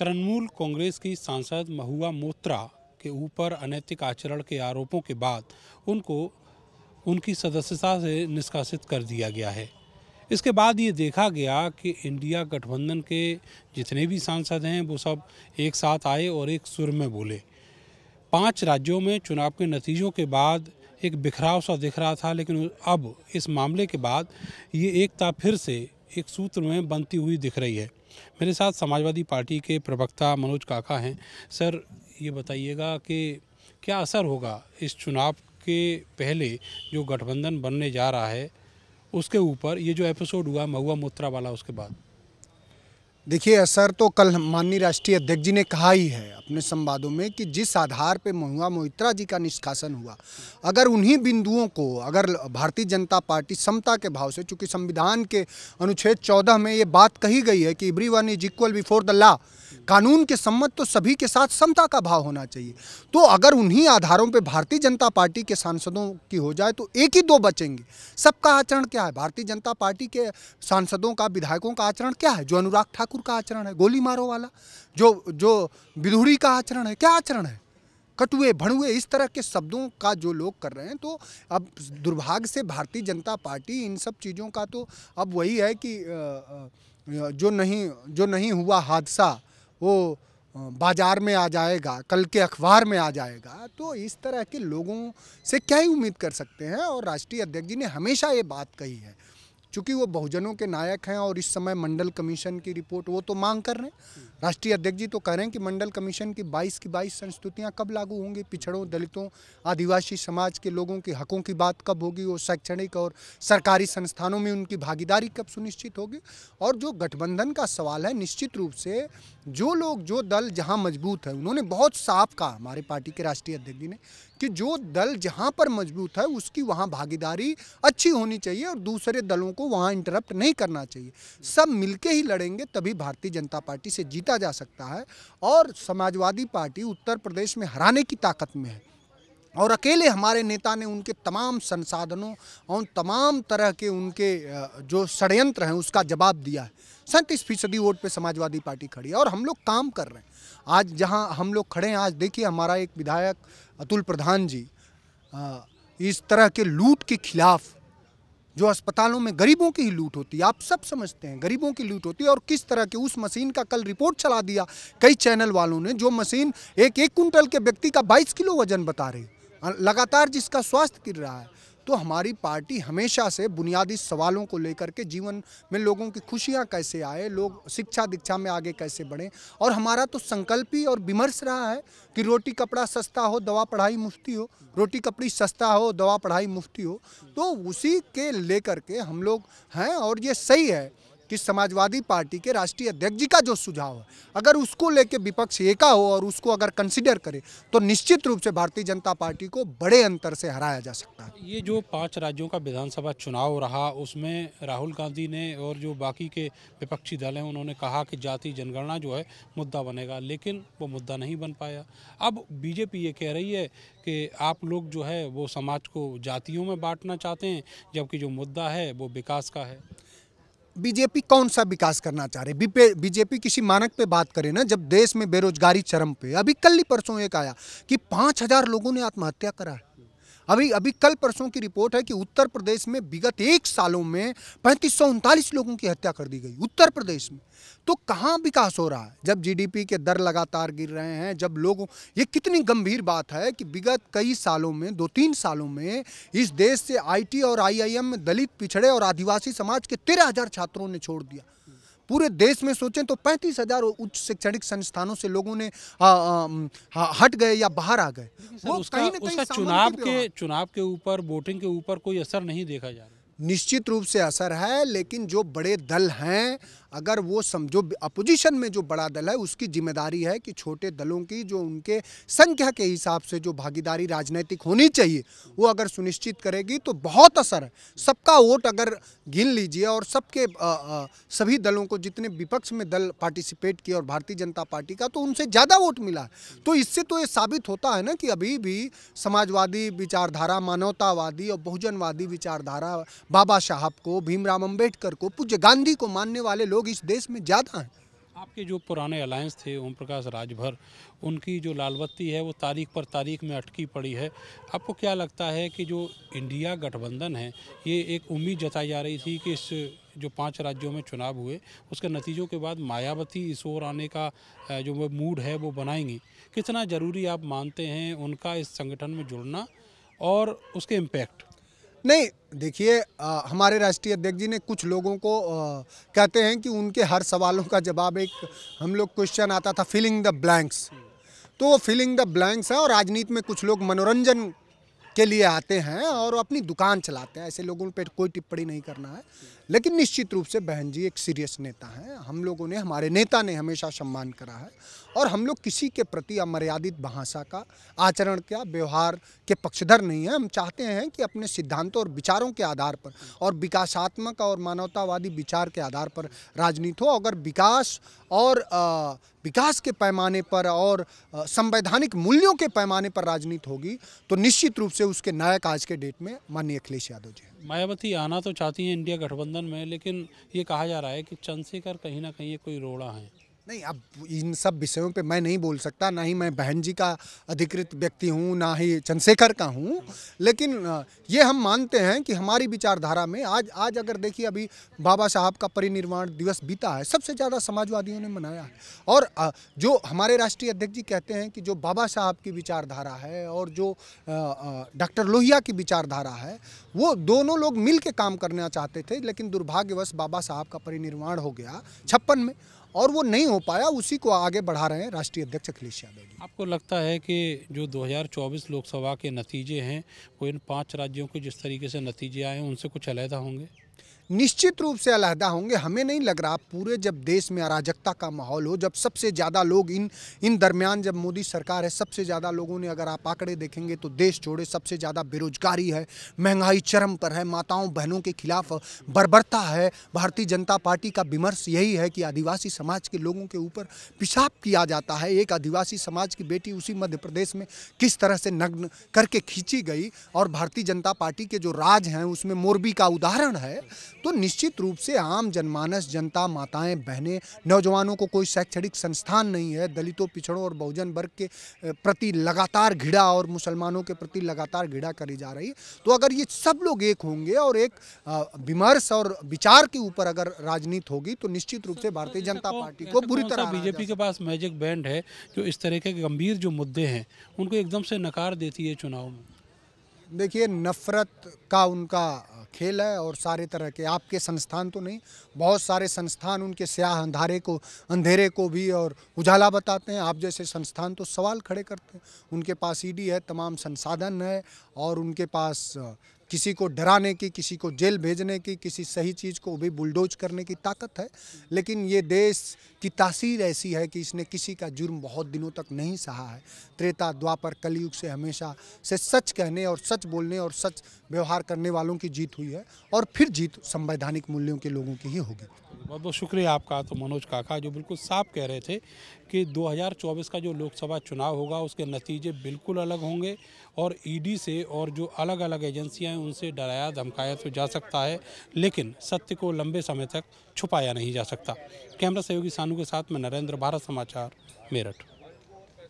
तृणमूल कांग्रेस की सांसद महुआ मोत्रा के ऊपर अनैतिक आचरण के आरोपों के बाद उनको उनकी सदस्यता से निष्कासित कर दिया गया है इसके बाद ये देखा गया कि इंडिया गठबंधन के जितने भी सांसद हैं वो सब एक साथ आए और एक सुर में बोले पांच राज्यों में चुनाव के नतीजों के बाद एक बिखराव सा दिख रहा था लेकिन अब इस मामले के बाद ये एकता फिर से एक सूत्र में बनती हुई दिख रही है मेरे साथ समाजवादी पार्टी के प्रवक्ता मनोज काका हैं सर ये बताइएगा कि क्या असर होगा इस चुनाव के पहले जो गठबंधन बनने जा रहा है उसके ऊपर ये जो एपिसोड हुआ महुआ मोत्रा वाला उसके बाद देखिए असर तो कल माननीय राष्ट्रीय अध्यक्ष जी ने कहा ही है अपने संवादों में कि जिस आधार पे महुआ मोहित्रा जी का निष्कासन हुआ अगर उन्हीं बिंदुओं को अगर भारतीय जनता पार्टी समता के भाव से चूंकि संविधान के अनुच्छेद 14 में ये बात कही गई है कि everyone is equal before the law कानून के सम्मत तो सभी के साथ समता का भाव होना चाहिए तो अगर उन्हीं आधारों पर भारतीय जनता पार्टी के सांसदों की हो जाए तो एक ही दो बचेंगे सबका आचरण क्या है भारतीय जनता पार्टी के सांसदों का विधायकों का आचरण क्या है जो अनुराग ठाकुर का आचरण है गोली मारो वाला जो जो विधूड़ी का आचरण है क्या आचरण है कटुए भड़ुए इस तरह के शब्दों का जो लोग कर रहे हैं तो अब दुर्भाग्य से भारतीय जनता पार्टी इन सब चीज़ों का तो अब वही है कि जो नहीं जो नहीं हुआ हादसा वो बाजार में आ जाएगा कल के अखबार में आ जाएगा तो इस तरह के लोगों से क्या ही उम्मीद कर सकते हैं और राष्ट्रीय अध्यक्ष जी ने हमेशा ये बात कही है चूँकि वो बहुजनों के नायक हैं और इस समय मंडल कमीशन की रिपोर्ट वो तो मांग कर रहे हैं राष्ट्रीय अध्यक्ष जी तो कह रहे हैं कि मंडल कमीशन की 22 की 22 संस्तुतियाँ कब लागू होंगी पिछड़ों दलितों आदिवासी समाज के लोगों के हकों की बात कब होगी वो शैक्षणिक और सरकारी संस्थानों में उनकी भागीदारी कब सुनिश्चित होगी और जो गठबंधन का सवाल है निश्चित रूप से जो लोग जो दल जहाँ मजबूत है उन्होंने बहुत साफ कहा हमारे पार्टी के राष्ट्रीय अध्यक्ष जी ने कि जो दल जहाँ पर मजबूत है उसकी वहाँ भागीदारी अच्छी होनी चाहिए और दूसरे दलों को वहाँ इंटरप्ट नहीं करना चाहिए सब मिलके ही लड़ेंगे तभी भारतीय जनता पार्टी से जीता जा सकता है और समाजवादी पार्टी उत्तर प्रदेश में हराने की ताकत में है और अकेले हमारे नेता ने उनके तमाम संसाधनों और तमाम तरह के उनके जो षडयंत्र हैं उसका जवाब दिया है सैंतीस फीसदी वोट पे समाजवादी पार्टी खड़ी है और हम लोग काम कर रहे हैं आज जहां हम लोग खड़े हैं आज देखिए हमारा एक विधायक अतुल प्रधान जी इस तरह के लूट के खिलाफ जो अस्पतालों में गरीबों की ही लूट होती है आप सब समझते हैं गरीबों की लूट होती है और किस तरह के उस मशीन का कल रिपोर्ट चला दिया कई चैनल वालों ने जो मशीन एक एक कुंटल के व्यक्ति का बाईस किलो वजन बता रही लगातार जिसका स्वास्थ्य गिर रहा है तो हमारी पार्टी हमेशा से बुनियादी सवालों को लेकर के जीवन में लोगों की खुशियाँ कैसे आए लोग शिक्षा दीक्षा में आगे कैसे बढ़ें और हमारा तो संकल्प ही और विमर्श रहा है कि रोटी कपड़ा सस्ता हो दवा पढ़ाई मुफ्ती हो रोटी कपड़ी सस्ता हो दवा पढ़ाई मुफ्ती हो तो उसी के लेकर के हम लोग हैं और ये सही है कि समाजवादी पार्टी के राष्ट्रीय अध्यक्ष जी का जो सुझाव है अगर उसको लेके विपक्ष एका हो और उसको अगर कंसिडर करे तो निश्चित रूप से भारतीय जनता पार्टी को बड़े अंतर से हराया जा सकता है ये जो पाँच राज्यों का विधानसभा चुनाव रहा उसमें राहुल गांधी ने और जो बाकी के विपक्षी दल हैं उन्होंने कहा कि जाति जनगणना जो है मुद्दा बनेगा लेकिन वो मुद्दा नहीं बन पाया अब बीजेपी ये कह रही है कि आप लोग जो है वो समाज को जातियों में बांटना चाहते हैं जबकि जो मुद्दा है वो विकास का है बीजेपी कौन सा विकास करना चाह रही बीजेपी किसी मानक पे बात करे ना जब देश में बेरोजगारी चरम पे अभी कल ही परसों एक आया कि पाँच हजार लोगों ने आत्महत्या करा अभी अभी कल परसों की रिपोर्ट है कि उत्तर प्रदेश में विगत एक सालों में पैंतीस लोगों की हत्या कर दी गई उत्तर प्रदेश में तो कहाँ विकास हो रहा है जब जीडीपी के दर लगातार गिर रहे हैं जब लोग ये कितनी गंभीर बात है कि विगत कई सालों में दो तीन सालों में इस देश से आईटी और आईआईएम में दलित पिछड़े और आदिवासी समाज के तेरह हजार छात्रों ने छोड़ दिया पूरे देश में सोचें तो पैंतीस हजार उच्च शैक्षणिक संस्थानों से लोगों ने आ, आ, हट गए या बाहर आ गए वो उसका, कहीं ना कहीं चुनाव के चुनाव के ऊपर वोटिंग के ऊपर कोई असर नहीं देखा जा रहा निश्चित रूप से असर है लेकिन जो बड़े दल हैं अगर वो समझो अपोजिशन में जो बड़ा दल है उसकी जिम्मेदारी है कि छोटे दलों की जो उनके संख्या के हिसाब से जो भागीदारी राजनीतिक होनी चाहिए वो अगर सुनिश्चित करेगी तो बहुत असर है सबका वोट अगर गिन लीजिए और सबके सभी दलों को जितने विपक्ष में दल पार्टिसिपेट किया और भारतीय जनता पार्टी का तो उनसे ज़्यादा वोट मिला तो इससे तो ये साबित होता है ना कि अभी भी समाजवादी विचारधारा मानवतावादी और बहुजनवादी विचारधारा बाबा साहब को भीमराव अम्बेडकर को पूज्य गांधी को मानने वाले लोग इस देश में ज़्यादा हैं आपके जो पुराने अलायंस थे ओम प्रकाश राजभर उनकी जो लालबत्ती है वो तारीख पर तारीख में अटकी पड़ी है आपको क्या लगता है कि जो इंडिया गठबंधन है ये एक उम्मीद जताई जा रही थी कि इस जो पांच राज्यों में चुनाव हुए उसके नतीजों के बाद मायावती इस ओर आने का जो वो मूड है वो बनाएंगी कितना ज़रूरी आप मानते हैं उनका इस संगठन में जुड़ना और उसके इम्पैक्ट नहीं देखिए हमारे राष्ट्रीय अध्यक्ष जी ने कुछ लोगों को आ, कहते हैं कि उनके हर सवालों का जवाब एक हम लोग क्वेश्चन आता था फिलिंग द ब्लैंक्स तो वो फिलिंग द ब्लैंक्स है और राजनीति में कुछ लोग मनोरंजन के लिए आते हैं और अपनी दुकान चलाते हैं ऐसे लोगों पर कोई टिप्पणी नहीं करना है लेकिन निश्चित रूप से बहन जी एक सीरियस नेता हैं हम लोगों ने हमारे नेता ने हमेशा सम्मान करा है और हम लोग किसी के प्रति अमर्यादित भाषा का आचरण का व्यवहार के पक्षधर नहीं हैं हम चाहते हैं कि अपने सिद्धांतों और विचारों के आधार पर और विकासात्मक और मानवतावादी विचार के आधार पर राजनीति हो अगर विकास और विकास के पैमाने पर और संवैधानिक मूल्यों के पैमाने पर राजनीति होगी तो निश्चित रूप से उसके नायक आज के डेट में माननीय अखिलेश यादव जी मायावती आना तो चाहती हैं इंडिया गठबंधन बंधन में लेकिन ये कहा जा रहा है कि चंद्रशेखर कहीं ना कहीं ये कोई रोड़ा है नहीं अब इन सब विषयों पे मैं नहीं बोल सकता ना ही मैं बहन जी का अधिकृत व्यक्ति हूँ ना ही चंद्रशेखर का हूँ लेकिन ये हम मानते हैं कि हमारी विचारधारा में आज आज अगर देखिए अभी बाबा साहब का परिनिर्वाण दिवस बीता है सबसे ज़्यादा समाजवादियों ने मनाया है और जो हमारे राष्ट्रीय अध्यक्ष जी कहते हैं कि जो बाबा साहब की विचारधारा है और जो डॉक्टर लोहिया की विचारधारा है वो दोनों लोग मिल के काम करना चाहते थे लेकिन दुर्भाग्यवश बाबा साहब का परिनिर्वाण हो गया छप्पन में और वो नहीं हो पाया उसी को आगे बढ़ा रहे हैं राष्ट्रीय अध्यक्ष अखिलेश यादव जी आपको लगता है कि जो 2024 लोकसभा के नतीजे हैं वो इन पांच राज्यों के जिस तरीके से नतीजे आए हैं उनसे कुछ अलहदा होंगे निश्चित रूप से अलहदा होंगे हमें नहीं लग रहा पूरे जब देश में अराजकता का माहौल हो जब सबसे ज़्यादा लोग इन इन दरमियान जब मोदी सरकार है सबसे ज़्यादा लोगों ने अगर आप आंकड़े देखेंगे तो देश छोड़े सबसे ज़्यादा बेरोजगारी है महंगाई चरम पर है माताओं बहनों के खिलाफ बर्बरता है भारतीय जनता पार्टी का विमर्श यही है कि आदिवासी समाज के लोगों के ऊपर पेशाब किया जाता है एक आदिवासी समाज की बेटी उसी मध्य प्रदेश में किस तरह से नग्न करके खींची गई और भारतीय जनता पार्टी के जो राज हैं उसमें मोरबी का उदाहरण है तो निश्चित रूप से आम जनमानस जनता माताएं बहनें नौजवानों को कोई शैक्षणिक संस्थान नहीं है दलितों पिछड़ों और बहुजन वर्ग के प्रति लगातार घिड़ा और मुसलमानों के प्रति लगातार घिड़ा करी जा रही तो अगर ये सब लोग एक होंगे और एक विमर्श और विचार के ऊपर अगर राजनीति होगी तो निश्चित रूप से भारतीय जनता पार्टी को बुरी तरह बीजेपी के पास मैजिक बैंड है जो इस तरह के गंभीर जो मुद्दे हैं उनको एकदम से नकार देती है चुनाव में देखिए नफरत का उनका खेल है और सारे तरह के आपके संस्थान तो नहीं बहुत सारे संस्थान उनके स्याह अंधारे को अंधेरे को भी और उजाला बताते हैं आप जैसे संस्थान तो सवाल खड़े करते हैं उनके पास ईडी है तमाम संसाधन है और उनके पास किसी को डराने की किसी को जेल भेजने की किसी सही चीज़ को भी बुलडोज करने की ताकत है लेकिन ये देश की तासीर ऐसी है कि इसने किसी का जुर्म बहुत दिनों तक नहीं सहा है त्रेता द्वापर कलयुग से हमेशा से सच कहने और सच बोलने और सच व्यवहार करने वालों की जीत हुई है और फिर जीत संवैधानिक मूल्यों के लोगों की ही होगी बहुत बहुत शुक्रिया आपका तो मनोज काका जो बिल्कुल साफ कह रहे थे कि 2024 का जो लोकसभा चुनाव होगा उसके नतीजे बिल्कुल अलग होंगे और ईडी से और जो अलग अलग एजेंसियां हैं उनसे डराया धमकाया तो जा सकता है लेकिन सत्य को लंबे समय तक छुपाया नहीं जा सकता कैमरा सहयोगी सानू के साथ में नरेंद्र भारत समाचार मेरठ